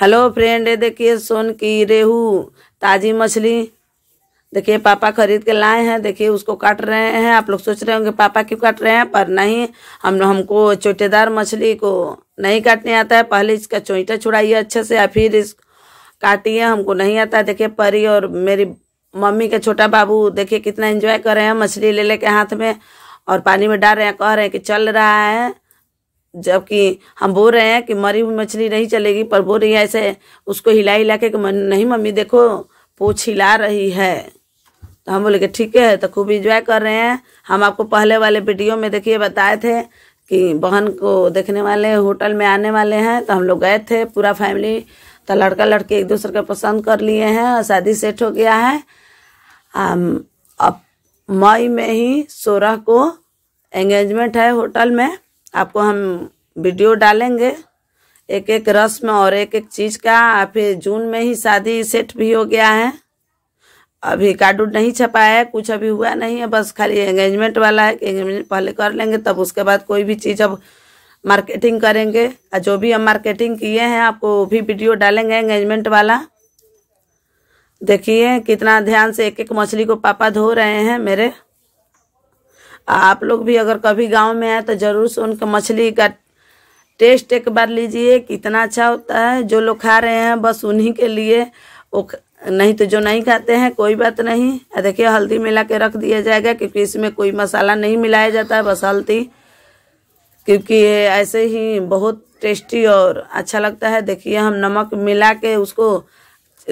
hello friend ये देखिए सोन की रेहू ताज़ी मछली देखिए पापा खरीद के लाए हैं देखिए उसको काट रहे हैं आप लोग सोच रहे होंगे पापा क्यों काट रहे हैं पर नहीं हम हमको चोटेदार मछली को नहीं काटने आता है पहले इसका चोईटा छुड़ाइए अच्छे से या फिर इस काटिए हमको नहीं आता है देखिए परी और मेरी मम्मी का छोटा बाबू देखिए कितना एंजॉय कर रहे हैं मछली ले लेके हाथ में और पानी में डाल रहे हैं कह रहे हैं कि चल रहा है जबकि हम बोल रहे हैं कि मरी हुई मछली नहीं चलेगी पर बोल रही है ऐसे उसको हिला हिला के नहीं मम्मी देखो पूछ हिला रही है तो हम बोले कि ठीक है तो खूब इंजॉय कर रहे हैं हम आपको पहले वाले वीडियो में देखिए बताए थे कि बहन को देखने वाले होटल में आने वाले हैं तो हम लोग गए थे पूरा फैमिली तो लड़का लड़की एक दूसरे को पसंद कर लिए हैं शादी सेट हो गया है अब मई में ही सोलह को एंगेजमेंट है होटल में आपको हम वीडियो डालेंगे एक एक रस्म और एक एक चीज़ का फिर जून में ही शादी सेट भी हो गया है अभी कार्ड उड नहीं छपा है कुछ अभी हुआ नहीं है बस खाली एंगेजमेंट वाला है कि एंगेजमेंट पहले कर लेंगे तब उसके बाद कोई भी चीज़ अब मार्केटिंग करेंगे और जो भी हम मार्केटिंग किए हैं आपको वो भी वीडियो डालेंगे एंगेजमेंट वाला देखिए कितना ध्यान से एक एक मछली को पापा धो रहे हैं मेरे आप लोग भी अगर कभी गांव में आए तो ज़रूर से उनका मछली का टेस्ट एक बार लीजिए कितना अच्छा होता है जो लोग खा रहे हैं बस उन्हीं के लिए वो नहीं तो जो नहीं खाते हैं कोई बात नहीं देखिए हल्दी मिला के रख दिया जाएगा क्योंकि इसमें कोई मसाला नहीं मिलाया जाता है बस हल्दी क्योंकि ये ऐसे ही बहुत टेस्टी और अच्छा लगता है देखिए हम नमक मिला के उसको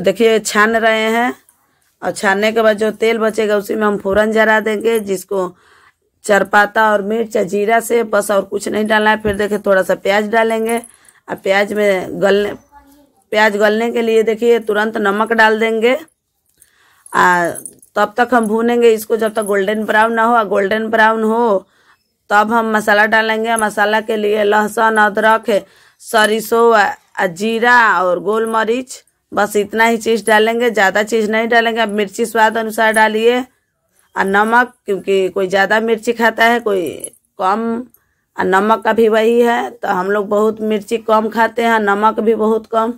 देखिए छान रहे हैं और छानने के बाद जो तेल बचेगा उसी में हम फोरन जरा देंगे जिसको चरपाता और मिर्च जीरा से बस और कुछ नहीं डालना है फिर देखिए थोड़ा सा प्याज डालेंगे और प्याज में गलने प्याज गलने के लिए देखिए तुरंत नमक डाल देंगे आ तब तक हम भूनेंगे इसको जब तक गोल्डन ब्राउन ना हो और गोल्डन ब्राउन हो तब हम मसाला डालेंगे मसाला के लिए लहसुन अदरक सरिसों जीरा और गोल मरीच बस इतना ही चीज़ डालेंगे ज़्यादा चीज़ नहीं डालेंगे अब मिर्ची स्वाद अनुसार डालिए और नमक क्योंकि कोई ज़्यादा मिर्ची खाता है कोई कम और नमक का भी वही है तो हम लोग बहुत मिर्ची कम खाते हैं नमक भी बहुत कम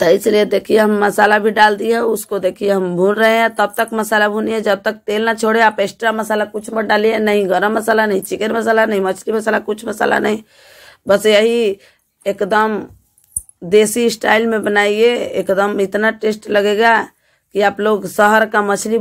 तो इसलिए देखिए हम मसाला भी डाल दिए उसको देखिए हम भून रहे हैं तब तक मसाला भूनिए जब तक तेल ना छोड़े आप एक्स्ट्रा मसाला कुछ मत डालिए नहीं गरम मसाला नहीं चिकन मसाला नहीं मछली मसाला कुछ मसाला नहीं बस यही एकदम देसी स्टाइल में बनाइए एकदम इतना टेस्ट लगेगा कि आप लोग शहर का मछली